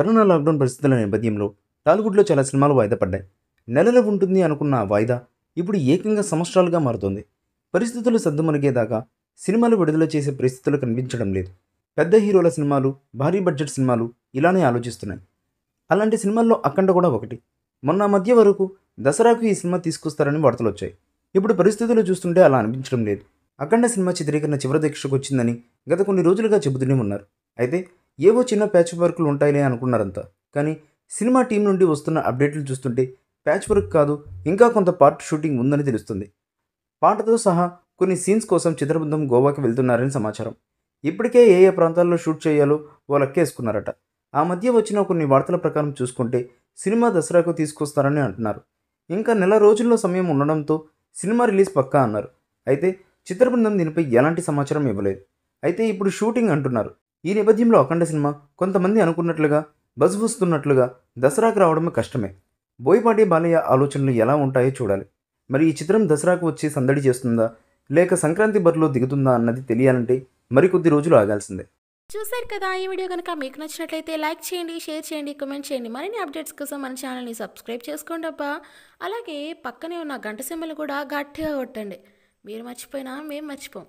corona lockdown పరిస్థితుల నేపథ్యంలో టాలీవుడ్లో చాలా సినిమాలు వాయిదా పడ్డాయి నెలలు ఉంటుంది అనుకున్న వాయిదా ఇప్పుడు ఏకంగా సంవత్సరాలుగా మారుతుంది పరిస్థితులు సర్దుమణిగేదాకా సినిమాలు విడుదల చేసే పరిస్థితులు కనిపించడం లేదు పెద్ద హీరోల సినిమాలు భారీ బడ్జెట్ సినిమాలు ఇలానే ఆలోచిస్తున్నాయి అలాంటి సినిమాల్లో అఖండ కూడా ఒకటి మొన్న మధ్య వరకు దసరాకు ఈ సినిమా తీసుకొస్తారని వార్తలు వచ్చాయి ఇప్పుడు పరిస్థితులు చూస్తుంటే అలా అనిపించడం లేదు అఖండ సినిమా చిత్రీకరణ చివరి దీక్షకు వచ్చిందని గత కొన్ని రోజులుగా చెబుతూనే ఉన్నారు అయితే ఏవో చిన్న ప్యాచ్ వర్క్లు ఉంటాయనే అనుకున్నారంతా కానీ సినిమా టీం నుండి వస్తున్న అప్డేట్లు చూస్తుంటే ప్యాచ్ వర్క్ కాదు ఇంకా కొంత పార్ట్ షూటింగ్ ఉందని తెలుస్తుంది పాటతో సహా కొన్ని సీన్స్ కోసం చిత్రబృందం గోవాకి వెళ్తున్నారని సమాచారం ఇప్పటికే ఏ ఏ ప్రాంతాల్లో షూట్ చేయాలో ఓ లెక్కేసుకున్నారట ఆ మధ్య వచ్చిన కొన్ని వార్తల ప్రకారం చూసుకుంటే సినిమా దసరాకు తీసుకొస్తారని అంటున్నారు ఇంకా నెల రోజుల్లో సమయం ఉండడంతో సినిమా రిలీజ్ పక్కా అన్నారు అయితే చిత్రబృందం దీనిపై ఎలాంటి సమాచారం ఇవ్వలేదు అయితే ఇప్పుడు షూటింగ్ అంటున్నారు ఈ నేపథ్యంలో అఖండ సినిమా కొంతమంది అనుకున్నట్లుగా బజ్ వస్తున్నట్లుగా దసరాకు రావడమే కష్టమే బోయపాటి బాలయ్య ఆలోచనలు ఎలా ఉంటాయో చూడాలి మరి ఈ చిత్రం దసరాకు వచ్చి సందడి చేస్తుందా లేక సంక్రాంతి బరిలో దిగుతుందా అన్నది తెలియాలంటే మరికొద్ది రోజులు ఆగాల్సిందే చూసారు కదా ఈ వీడియో కనుక మీకు నచ్చినట్లయితే లైక్ చేయండి షేర్ చేయండి కమెంట్ చేయండి మరిన్ని అప్డేట్స్ కోసం మన ఛానల్ని సబ్స్క్రైబ్ చేసుకోండి అబ్బా అలాగే పక్కనే ఉన్న గంట సింబల్ కూడా గట్టిగా కొట్టండి మీరు మర్చిపోయినా మేము మర్చిపోం